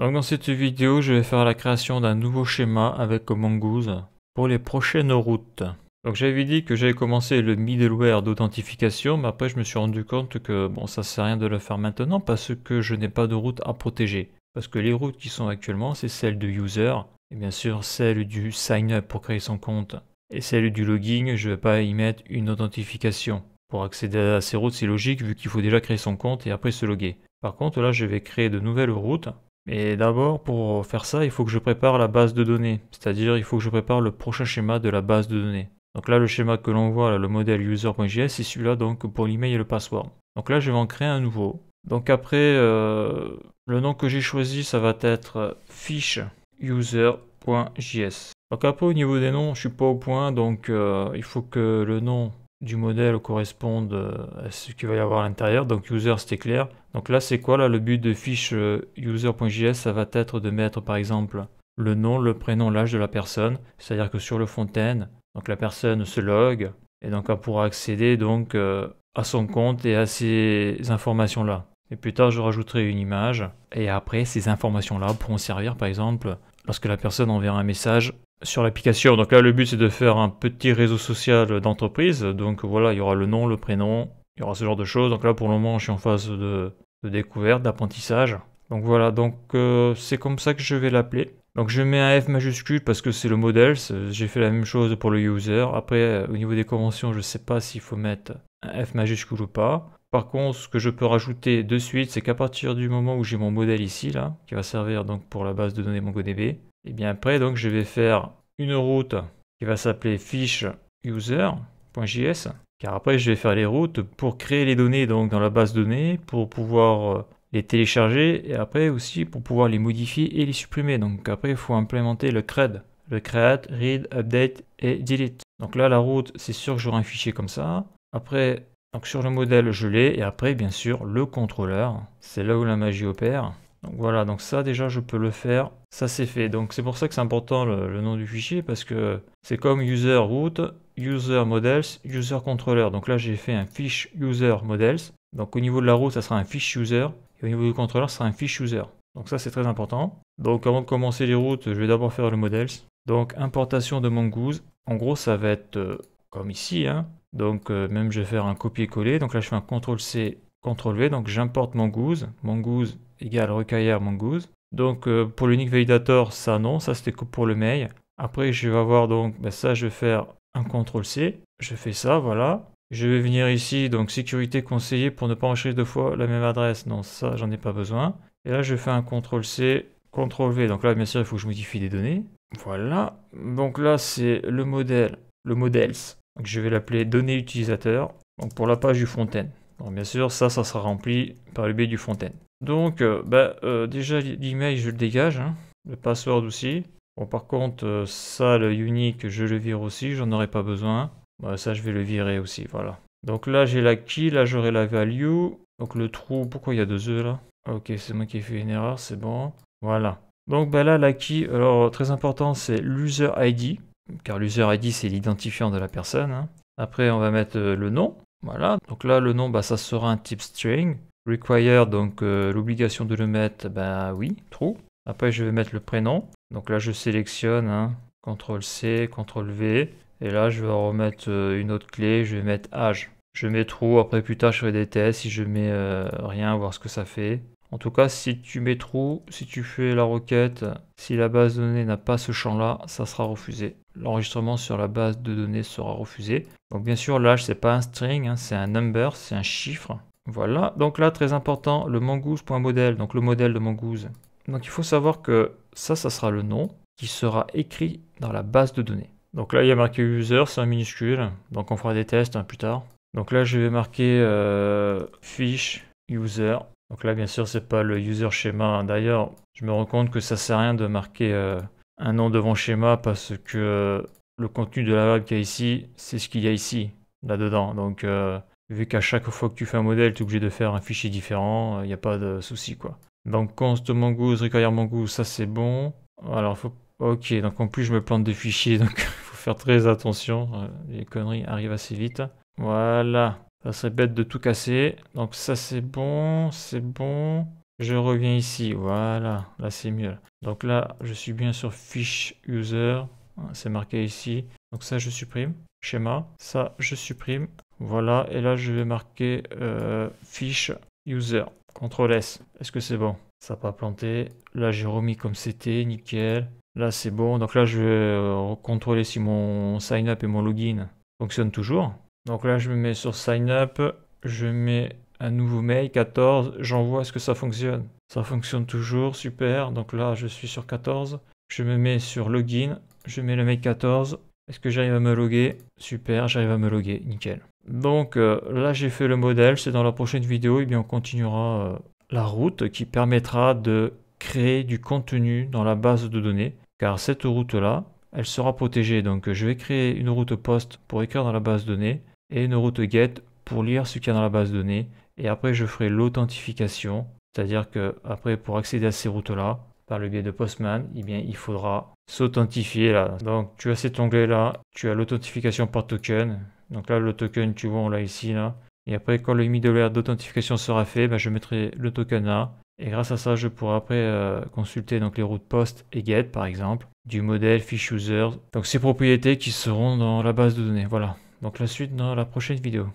Donc dans cette vidéo, je vais faire la création d'un nouveau schéma avec Mongoose pour les prochaines routes. Donc j'avais dit que j'avais commencé le middleware d'authentification, mais après je me suis rendu compte que bon ça sert à rien de le faire maintenant parce que je n'ai pas de route à protéger. Parce que les routes qui sont actuellement, c'est celles de user, et bien sûr celle du sign up pour créer son compte, et celle du logging, je ne vais pas y mettre une authentification. Pour accéder à ces routes, c'est logique vu qu'il faut déjà créer son compte et après se loguer. Par contre là je vais créer de nouvelles routes et d'abord, pour faire ça, il faut que je prépare la base de données, c'est-à-dire il faut que je prépare le prochain schéma de la base de données. Donc là, le schéma que l'on voit, le modèle user.js, c'est celui-là donc pour l'email et le password. Donc là, je vais en créer un nouveau. Donc après, euh, le nom que j'ai choisi, ça va être fiche user.js. Donc après, au niveau des noms, je suis pas au point, donc euh, il faut que le nom du modèle correspondent euh, à ce qu'il va y avoir à l'intérieur. Donc user, c'était clair. Donc là, c'est quoi là Le but de fiche euh, user.js, ça va être de mettre par exemple le nom, le prénom, l'âge de la personne. C'est-à-dire que sur le fontaine donc la personne se log et donc elle pourra accéder donc euh, à son compte et à ces informations là. Et plus tard, je rajouterai une image et après, ces informations là pourront servir par exemple lorsque la personne enverra un message sur l'application. Donc là, le but, c'est de faire un petit réseau social d'entreprise. Donc voilà, il y aura le nom, le prénom, il y aura ce genre de choses. Donc là, pour le moment, je suis en phase de, découverte, d'apprentissage. Donc voilà, donc euh, c'est comme ça que je vais l'appeler. Donc je mets un F majuscule parce que c'est le modèle, j'ai fait la même chose pour le user. Après, euh, au niveau des conventions, je ne sais pas s'il faut mettre un F majuscule ou pas. Par contre, ce que je peux rajouter de suite, c'est qu'à partir du moment où j'ai mon modèle ici, là, qui va servir donc pour la base de données MongoDB, et eh bien après, donc, je vais faire une route qui va s'appeler fiche user.js, car après, je vais faire les routes pour créer les données donc dans la base de données, pour pouvoir euh, les télécharger et après aussi pour pouvoir les modifier et les supprimer. Donc après, il faut implémenter le CRED, le create, read, update et delete. Donc là, la route, c'est sûr que j'aurai un fichier comme ça. Après, donc sur le modèle, je l'ai. Et après, bien sûr, le contrôleur. C'est là où la magie opère. Donc voilà, donc ça déjà, je peux le faire. Ça, c'est fait. Donc c'est pour ça que c'est important le, nom du fichier parce que c'est comme user route user models, user controller. Donc là, j'ai fait un fish user models. Donc au niveau de la route, ça sera un fish user. Et au niveau du contrôleur, ce sera un fish user. Donc ça, c'est très important. Donc avant de commencer les routes, je vais d'abord faire le models. Donc importation de Mongoose. En gros, ça va être euh, comme ici. Hein. Donc euh, même je vais faire un copier-coller. Donc là, je fais un CTRL-C, CTRL-V. Donc j'importe Mongoose. Mongoose égale require Mongoose. Donc euh, pour l'unique validator, ça non. Ça, c'était pour le mail. Après, je vais avoir donc, ben, ça, je vais faire un CTRL-C. Je fais ça, voilà. Je vais venir ici, donc sécurité conseillée pour ne pas enregistrer deux fois la même adresse. Non, ça, j'en ai pas besoin. Et là, je fais un CTRL-C, CTRL-V. Donc là, bien sûr, il faut que je modifie des données. Voilà. Donc là, c'est le modèle, le models. Donc je vais l'appeler données utilisateur. Donc pour la page du front-end. bien sûr, ça, ça sera rempli par le biais du front Donc, euh, bah, euh, déjà, l'email, je le dégage. Hein. Le password aussi. Bon, par contre, euh, ça, le unique, je le vire aussi. J'en aurai pas besoin. Bah, ça, je vais le virer aussi, voilà. Donc là, j'ai la key, là, j'aurai la value. Donc le trou, pourquoi il y a deux œufs là ah, Ok, c'est moi qui ai fait une erreur, c'est bon. Voilà. Donc bah, là, la key, alors très important, c'est l'user ID, car l'user ID, c'est l'identifiant de la personne. Hein. Après, on va mettre euh, le nom. Voilà, donc là, le nom, bah, ça sera un type string. Require, donc euh, l'obligation de le mettre, bah oui, true. Après, je vais mettre le prénom. Donc là, je sélectionne, hein, CTRL-C, CTRL-V. Et là, je vais remettre euh, une autre clé, je vais mettre âge. Je mets trou, après plus tard je ferai des tests, si je mets euh, rien, voir ce que ça fait. En tout cas, si tu mets trou, si tu fais la requête, si la base de données n'a pas ce champ-là, ça sera refusé. L'enregistrement sur la base de données sera refusé. Donc bien sûr, l'âge, n'est pas un string, hein, c'est un number, c'est un chiffre. Voilà, donc là, très important, le mongoose.model, donc le modèle de mongoose. Donc il faut savoir que ça, ça sera le nom qui sera écrit dans la base de données. Donc là, il y a marqué user, c'est un minuscule. Donc on fera des tests hein, plus tard. Donc là, je vais marquer euh, fiche user. Donc là, bien sûr, c'est pas le user schéma. D'ailleurs, je me rends compte que ça sert à rien de marquer euh, un nom devant schéma parce que euh, le contenu de la variable qu'il y a ici, c'est ce qu'il y a ici, là-dedans. Donc, euh, vu qu'à chaque fois que tu fais un modèle, tu es obligé de faire un fichier différent, il n'y a pas de souci, quoi. Donc, const mongoose, require mongoose, ça c'est bon. Alors, faut Ok, donc en plus je me plante des fichiers, donc il faut faire très attention. Euh, les conneries arrivent assez vite. Voilà, ça serait bête de tout casser. Donc ça c'est bon, c'est bon. Je reviens ici, voilà, là c'est mieux. Donc là, je suis bien sur Fish User, c'est marqué ici. Donc ça, je supprime. Schéma, ça, je supprime. Voilà, et là, je vais marquer euh, fiche User. CTRL S, est-ce que c'est bon Ça n'a pas planté. Là, j'ai remis comme c'était, nickel. Là, c'est bon. Donc là, je vais euh, contrôler si mon sign up et mon login fonctionnent toujours. Donc là, je me mets sur sign up, je mets un nouveau mail 14, j'envoie est ce que ça fonctionne. Ça fonctionne toujours, super. Donc là, je suis sur 14. Je me mets sur login, je mets le mail 14. Est-ce que j'arrive à me loguer Super, j'arrive à me loguer, nickel. Donc euh, là, j'ai fait le modèle. C'est dans la prochaine vidéo, et bien on continuera euh, la route qui permettra de créer du contenu dans la base de données, car cette route-là, elle sera protégée. Donc je vais créer une route post pour écrire dans la base de données et une route get pour lire ce qu'il y a dans la base de données. Et après, je ferai l'authentification, c'est-à-dire que après, pour accéder à ces routes-là, par le biais de Postman, eh bien, il faudra s'authentifier là. Donc tu as cet onglet-là, tu as l'authentification par token. Donc là, le token, tu vois, on l'a ici là. Et après, quand le middleware d'authentification sera fait, ben, je mettrai le token là et grâce à ça, je pourrai après euh, consulter donc les routes post et get par exemple, du modèle fish user, donc ces propriétés qui seront dans la base de données. Voilà. Donc la suite dans la prochaine vidéo.